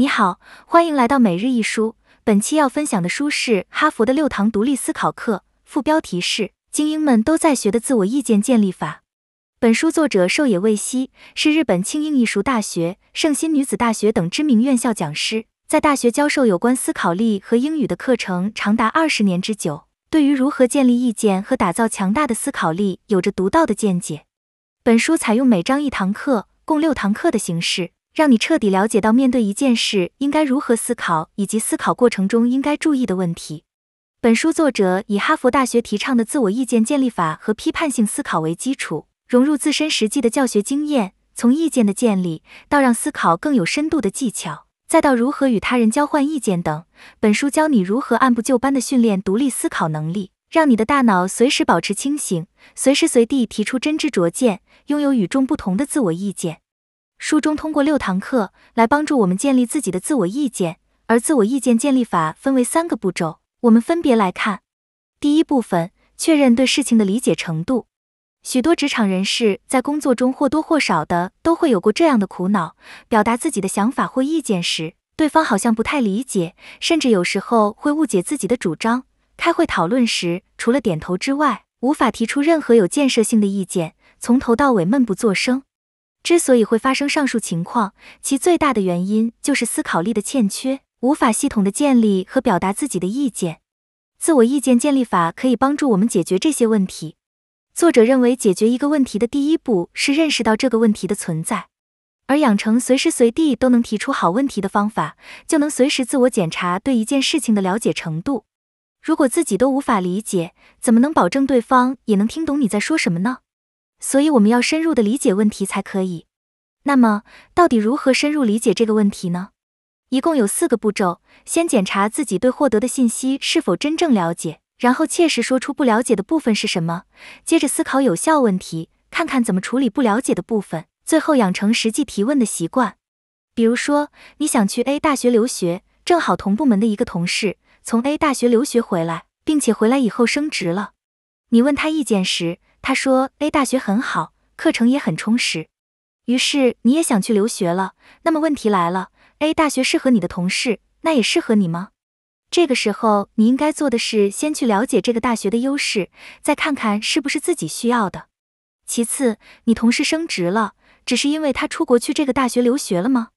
你好，欢迎来到每日一书。本期要分享的书是《哈佛的六堂独立思考课》，副标题是“精英们都在学的自我意见建立法”。本书作者寿野未希是日本庆应义塾大学、圣心女子大学等知名院校讲师，在大学教授有关思考力和英语的课程长达二十年之久，对于如何建立意见和打造强大的思考力有着独到的见解。本书采用每章一堂课，共六堂课的形式。让你彻底了解到面对一件事应该如何思考，以及思考过程中应该注意的问题。本书作者以哈佛大学提倡的自我意见建立法和批判性思考为基础，融入自身实际的教学经验，从意见的建立到让思考更有深度的技巧，再到如何与他人交换意见等。本书教你如何按部就班地训练独立思考能力，让你的大脑随时保持清醒，随时随地提出真知灼见，拥有与众不同的自我意见。书中通过六堂课来帮助我们建立自己的自我意见，而自我意见建立法分为三个步骤，我们分别来看。第一部分，确认对事情的理解程度。许多职场人士在工作中或多或少的都会有过这样的苦恼：表达自己的想法或意见时，对方好像不太理解，甚至有时候会误解自己的主张。开会讨论时，除了点头之外，无法提出任何有建设性的意见，从头到尾闷不作声。之所以会发生上述情况，其最大的原因就是思考力的欠缺，无法系统的建立和表达自己的意见。自我意见建立法可以帮助我们解决这些问题。作者认为，解决一个问题的第一步是认识到这个问题的存在，而养成随时随地都能提出好问题的方法，就能随时自我检查对一件事情的了解程度。如果自己都无法理解，怎么能保证对方也能听懂你在说什么呢？所以我们要深入的理解问题才可以。那么，到底如何深入理解这个问题呢？一共有四个步骤：先检查自己对获得的信息是否真正了解，然后切实说出不了解的部分是什么，接着思考有效问题，看看怎么处理不了解的部分，最后养成实际提问的习惯。比如说，你想去 A 大学留学，正好同部门的一个同事从 A 大学留学回来，并且回来以后升职了，你问他意见时。他说 A 大学很好，课程也很充实。于是你也想去留学了。那么问题来了，A 大学适合你的同事，那也适合你吗？这个时候你应该做的是先去了解这个大学的优势，再看看是不是自己需要的。其次，你同事升职了，只是因为他出国去这个大学留学了吗？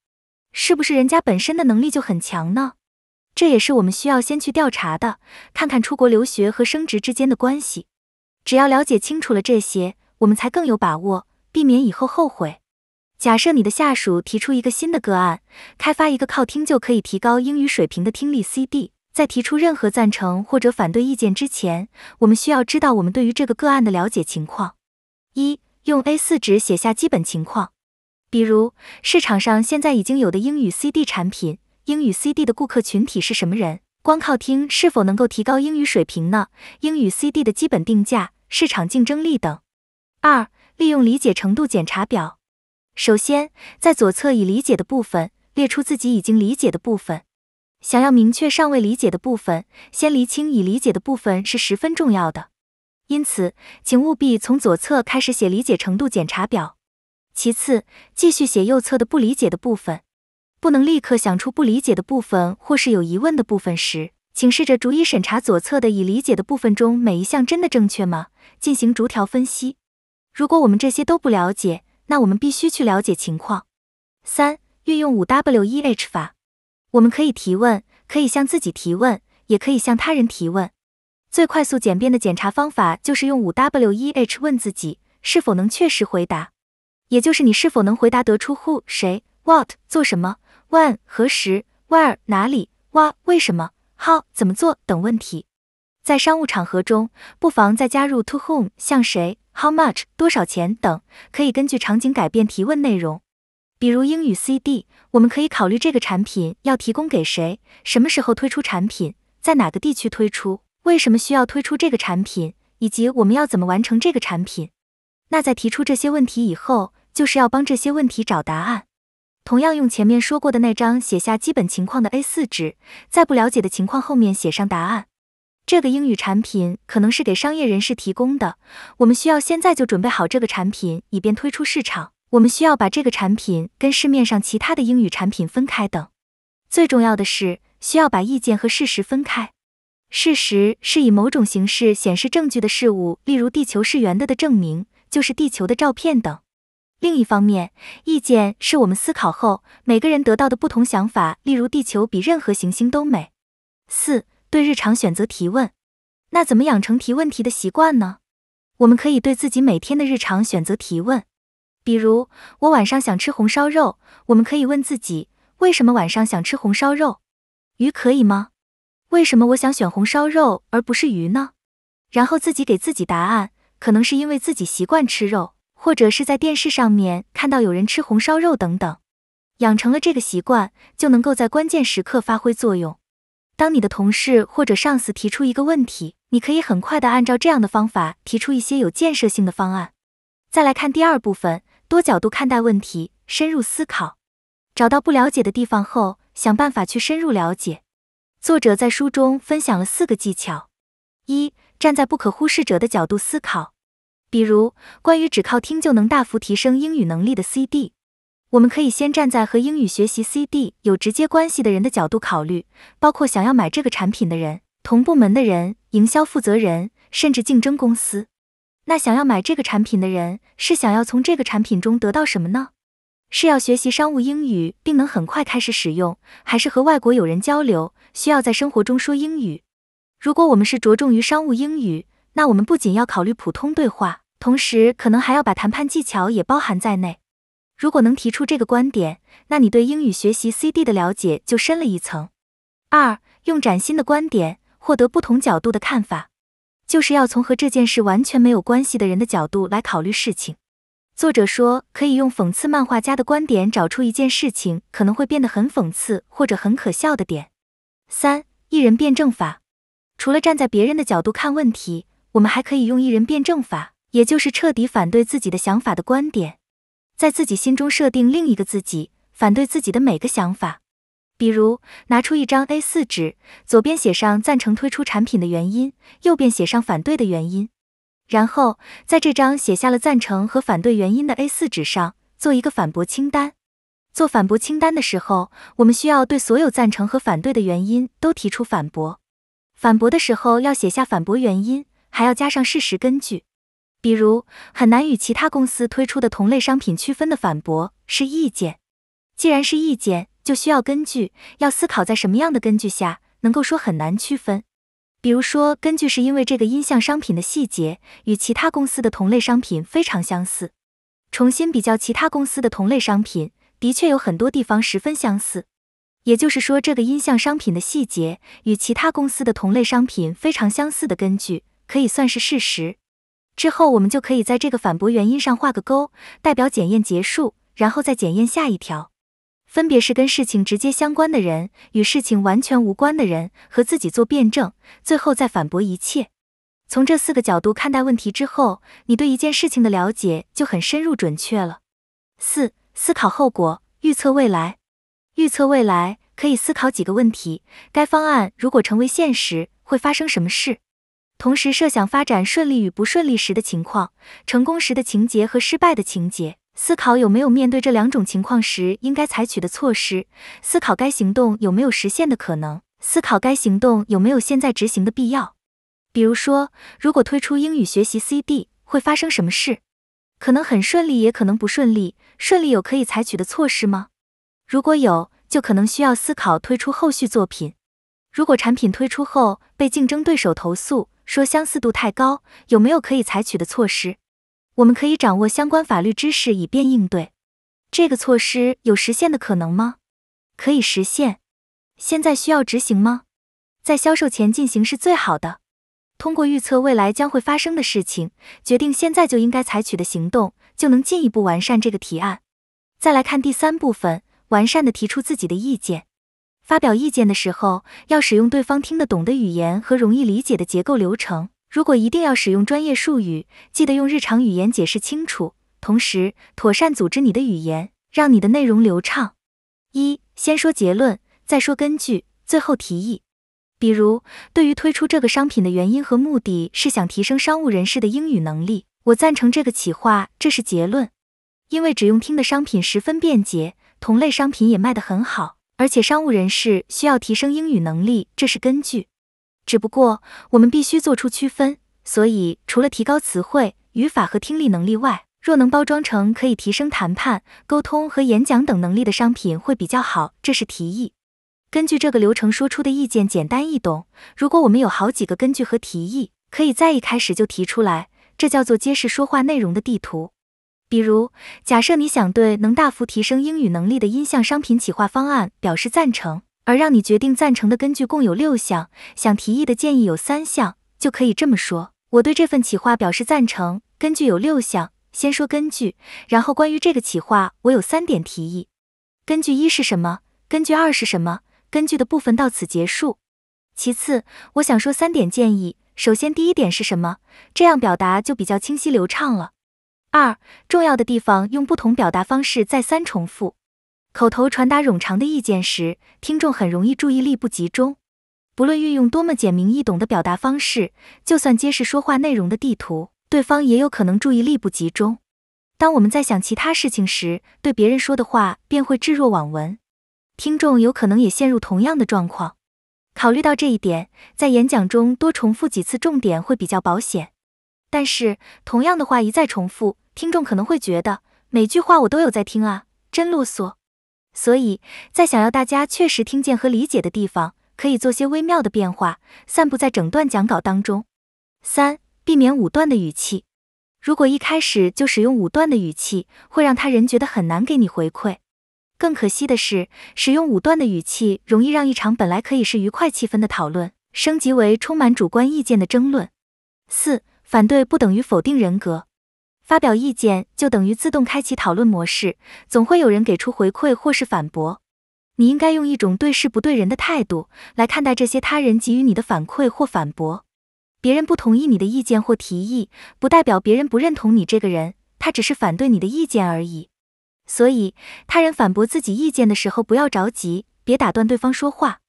是不是人家本身的能力就很强呢？这也是我们需要先去调查的，看看出国留学和升职之间的关系。只要了解清楚了这些，我们才更有把握，避免以后后悔。假设你的下属提出一个新的个案，开发一个靠听就可以提高英语水平的听力 CD，在提出任何赞成或者反对意见之前，我们需要知道我们对于这个个案的了解情况。一，用 A 四纸写下基本情况，比如市场上现在已经有的英语 CD 产品，英语 CD 的顾客群体是什么人。光靠听是否能够提高英语水平呢？英语 CD 的基本定价、市场竞争力等。二、利用理解程度检查表。首先，在左侧已理解的部分列出自己已经理解的部分。想要明确尚未理解的部分，先厘清已理解的部分是十分重要的。因此，请务必从左侧开始写理解程度检查表。其次，继续写右侧的不理解的部分。不能立刻想出不理解的部分或是有疑问的部分时，请试着逐一审查左侧的已理解的部分中每一项真的正确吗？进行逐条分析。如果我们这些都不了解，那我们必须去了解情况。三、运用五 W E H 法，我们可以提问，可以向自己提问，也可以向他人提问。最快速简便的检查方法就是用五 W E H 问自己，是否能确实回答，也就是你是否能回答得出 Who 谁，What 做什么。When 何时，Where 哪里，Why 为什么，How 怎么做等问题，在商务场合中，不妨再加入 To whom 像谁，How much 多少钱等，可以根据场景改变提问内容。比如英语 CD，我们可以考虑这个产品要提供给谁，什么时候推出产品，在哪个地区推出，为什么需要推出这个产品，以及我们要怎么完成这个产品。那在提出这些问题以后，就是要帮这些问题找答案。同样用前面说过的那张写下基本情况的 A4 纸，在不了解的情况后面写上答案。这个英语产品可能是给商业人士提供的，我们需要现在就准备好这个产品以便推出市场。我们需要把这个产品跟市面上其他的英语产品分开等。最重要的是需要把意见和事实分开。事实是以某种形式显示证据的事物，例如地球是圆的的证明就是地球的照片等。另一方面，意见是我们思考后每个人得到的不同想法。例如，地球比任何行星都美。四、对日常选择提问。那怎么养成提问题的习惯呢？我们可以对自己每天的日常选择提问。比如，我晚上想吃红烧肉，我们可以问自己：为什么晚上想吃红烧肉？鱼可以吗？为什么我想选红烧肉而不是鱼呢？然后自己给自己答案，可能是因为自己习惯吃肉。或者是在电视上面看到有人吃红烧肉等等，养成了这个习惯，就能够在关键时刻发挥作用。当你的同事或者上司提出一个问题，你可以很快的按照这样的方法提出一些有建设性的方案。再来看第二部分，多角度看待问题，深入思考，找到不了解的地方后，想办法去深入了解。作者在书中分享了四个技巧：一，站在不可忽视者的角度思考。比如，关于只靠听就能大幅提升英语能力的 CD，我们可以先站在和英语学习 CD 有直接关系的人的角度考虑，包括想要买这个产品的人、同部门的人、营销负责人，甚至竞争公司。那想要买这个产品的人是想要从这个产品中得到什么呢？是要学习商务英语并能很快开始使用，还是和外国友人交流需要在生活中说英语？如果我们是着重于商务英语，那我们不仅要考虑普通对话，同时可能还要把谈判技巧也包含在内。如果能提出这个观点，那你对英语学习 C D 的了解就深了一层。二，用崭新的观点获得不同角度的看法，就是要从和这件事完全没有关系的人的角度来考虑事情。作者说可以用讽刺漫画家的观点找出一件事情可能会变得很讽刺或者很可笑的点。三，一人辩证法，除了站在别人的角度看问题。我们还可以用一人辩证法，也就是彻底反对自己的想法的观点，在自己心中设定另一个自己，反对自己的每个想法。比如拿出一张 A4 纸，左边写上赞成推出产品的原因，右边写上反对的原因。然后在这张写下了赞成和反对原因的 A4 纸上做一个反驳清单。做反驳清单的时候，我们需要对所有赞成和反对的原因都提出反驳。反驳的时候要写下反驳原因。还要加上事实根据，比如很难与其他公司推出的同类商品区分的反驳是意见。既然是意见，就需要根据，要思考在什么样的根据下能够说很难区分。比如说，根据是因为这个音像商品的细节与其他公司的同类商品非常相似。重新比较其他公司的同类商品，的确有很多地方十分相似。也就是说，这个音像商品的细节与其他公司的同类商品非常相似的根据。可以算是事实。之后我们就可以在这个反驳原因上画个勾，代表检验结束，然后再检验下一条。分别是跟事情直接相关的人、与事情完全无关的人和自己做辩证，最后再反驳一切。从这四个角度看待问题之后，你对一件事情的了解就很深入准确了。四、思考后果，预测未来。预测未来可以思考几个问题：该方案如果成为现实，会发生什么事？同时设想发展顺利与不顺利时的情况，成功时的情节和失败的情节，思考有没有面对这两种情况时应该采取的措施，思考该行动有没有实现的可能，思考该行动有没有现在执行的必要。比如说，如果推出英语学习 CD，会发生什么事？可能很顺利，也可能不顺利。顺利有可以采取的措施吗？如果有，就可能需要思考推出后续作品。如果产品推出后被竞争对手投诉说相似度太高，有没有可以采取的措施？我们可以掌握相关法律知识以便应对。这个措施有实现的可能吗？可以实现。现在需要执行吗？在销售前进行是最好的。通过预测未来将会发生的事情，决定现在就应该采取的行动，就能进一步完善这个提案。再来看第三部分，完善的提出自己的意见。发表意见的时候，要使用对方听得懂的语言和容易理解的结构流程。如果一定要使用专业术语，记得用日常语言解释清楚，同时妥善组织你的语言，让你的内容流畅。一，先说结论，再说根据，最后提议。比如，对于推出这个商品的原因和目的是想提升商务人士的英语能力，我赞成这个企划，这是结论。因为只用听的商品十分便捷，同类商品也卖得很好。而且商务人士需要提升英语能力，这是根据。只不过我们必须做出区分，所以除了提高词汇、语法和听力能力外，若能包装成可以提升谈判、沟通和演讲等能力的商品会比较好，这是提议。根据这个流程说出的意见简单易懂。如果我们有好几个根据和提议，可以在一开始就提出来，这叫做揭示说话内容的地图。比如，假设你想对能大幅提升英语能力的音像商品企划方案表示赞成，而让你决定赞成的根据共有六项，想提议的建议有三项，就可以这么说：我对这份企划表示赞成，根据有六项。先说根据，然后关于这个企划，我有三点提议。根据一是什么？根据二是什么？根据的部分到此结束。其次，我想说三点建议。首先，第一点是什么？这样表达就比较清晰流畅了。二重要的地方用不同表达方式再三重复，口头传达冗长的意见时，听众很容易注意力不集中。不论运用多么简明易懂的表达方式，就算揭示说话内容的地图，对方也有可能注意力不集中。当我们在想其他事情时，对别人说的话便会置若罔闻。听众有可能也陷入同样的状况。考虑到这一点，在演讲中多重复几次重点会比较保险。但是，同样的话一再重复。听众可能会觉得每句话我都有在听啊，真啰嗦。所以在想要大家确实听见和理解的地方，可以做些微妙的变化，散布在整段讲稿当中。三、避免武断的语气。如果一开始就使用武断的语气，会让他人觉得很难给你回馈。更可惜的是，使用武断的语气容易让一场本来可以是愉快气氛的讨论升级为充满主观意见的争论。四、反对不等于否定人格。发表意见就等于自动开启讨论模式，总会有人给出回馈或是反驳。你应该用一种对事不对人的态度来看待这些他人给予你的反馈或反驳。别人不同意你的意见或提议，不代表别人不认同你这个人，他只是反对你的意见而已。所以，他人反驳自己意见的时候，不要着急，别打断对方说话。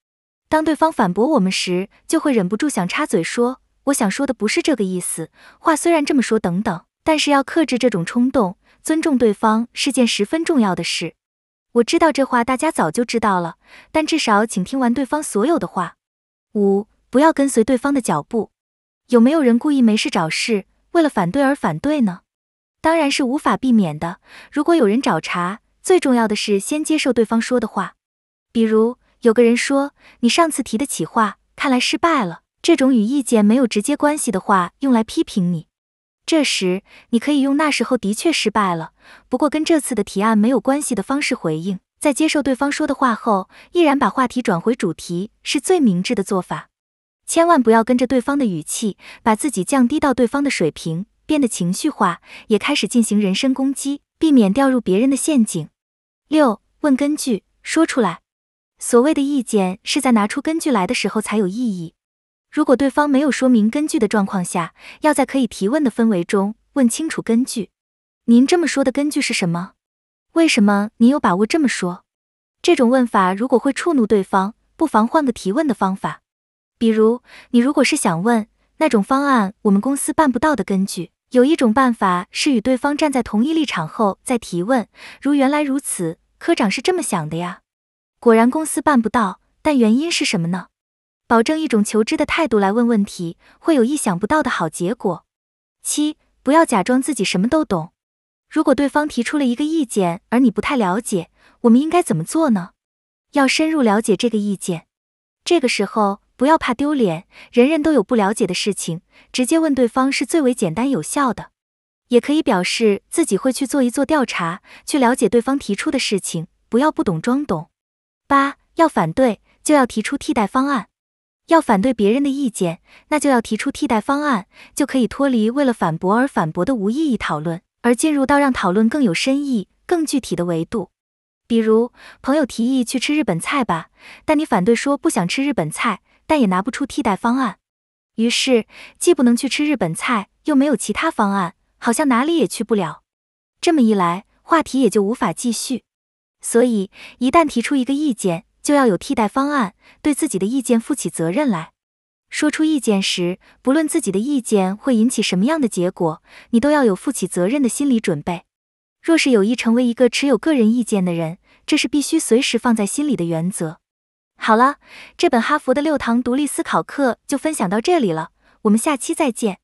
当对方反驳我们时，就会忍不住想插嘴说：“我想说的不是这个意思。”话虽然这么说，等等。但是要克制这种冲动，尊重对方是件十分重要的事。我知道这话大家早就知道了，但至少请听完对方所有的话。五，不要跟随对方的脚步。有没有人故意没事找事，为了反对而反对呢？当然是无法避免的。如果有人找茬，最重要的是先接受对方说的话。比如有个人说：“你上次提的企划看来失败了。”这种与意见没有直接关系的话，用来批评你。这时，你可以用“那时候的确失败了，不过跟这次的提案没有关系”的方式回应，在接受对方说的话后，毅然把话题转回主题，是最明智的做法。千万不要跟着对方的语气，把自己降低到对方的水平，变得情绪化，也开始进行人身攻击，避免掉入别人的陷阱。六、问根据说出来，所谓的意见是在拿出根据来的时候才有意义。如果对方没有说明根据的状况下，要在可以提问的氛围中问清楚根据。您这么说的根据是什么？为什么您有把握这么说？这种问法如果会触怒对方，不妨换个提问的方法。比如，你如果是想问那种方案我们公司办不到的根据，有一种办法是与对方站在同一立场后再提问。如原来如此，科长是这么想的呀。果然公司办不到，但原因是什么呢？保证一种求知的态度来问问题，会有意想不到的好结果。七，不要假装自己什么都懂。如果对方提出了一个意见，而你不太了解，我们应该怎么做呢？要深入了解这个意见。这个时候不要怕丢脸，人人都有不了解的事情，直接问对方是最为简单有效的。也可以表示自己会去做一做调查，去了解对方提出的事情，不要不懂装懂。八，要反对就要提出替代方案。要反对别人的意见，那就要提出替代方案，就可以脱离为了反驳而反驳的无意义讨论，而进入到让讨论更有深意、更具体的维度。比如，朋友提议去吃日本菜吧，但你反对说不想吃日本菜，但也拿不出替代方案，于是既不能去吃日本菜，又没有其他方案，好像哪里也去不了。这么一来，话题也就无法继续。所以，一旦提出一个意见，就要有替代方案，对自己的意见负起责任来。说出意见时，不论自己的意见会引起什么样的结果，你都要有负起责任的心理准备。若是有意成为一个持有个人意见的人，这是必须随时放在心里的原则。好了，这本哈佛的六堂独立思考课就分享到这里了，我们下期再见。